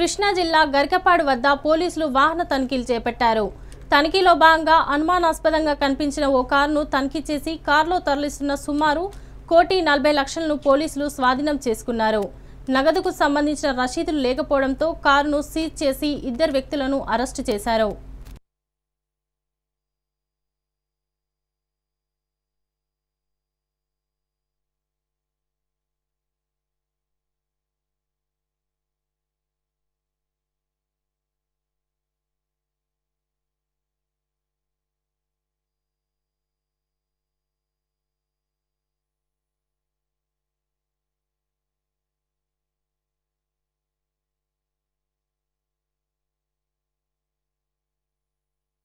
కృష్ణా జిల్లా గరికపాడు వద్ద పోలీసులు వాహన తనిఖీలు చేపట్టారు తనిఖీలో భాగంగా అనుమానాస్పదంగా కనిపించిన ఓ కారును తనిఖీ చేసి కారులో తరలిస్తున్న సుమారు కోటి నలభై లక్షలను పోలీసులు స్వాధీనం చేసుకున్నారు నగదుకు సంబంధించిన రసీదులు లేకపోవడంతో కారును సీజ్ చేసి ఇద్దరు వ్యక్తులను అరెస్టు చేశారు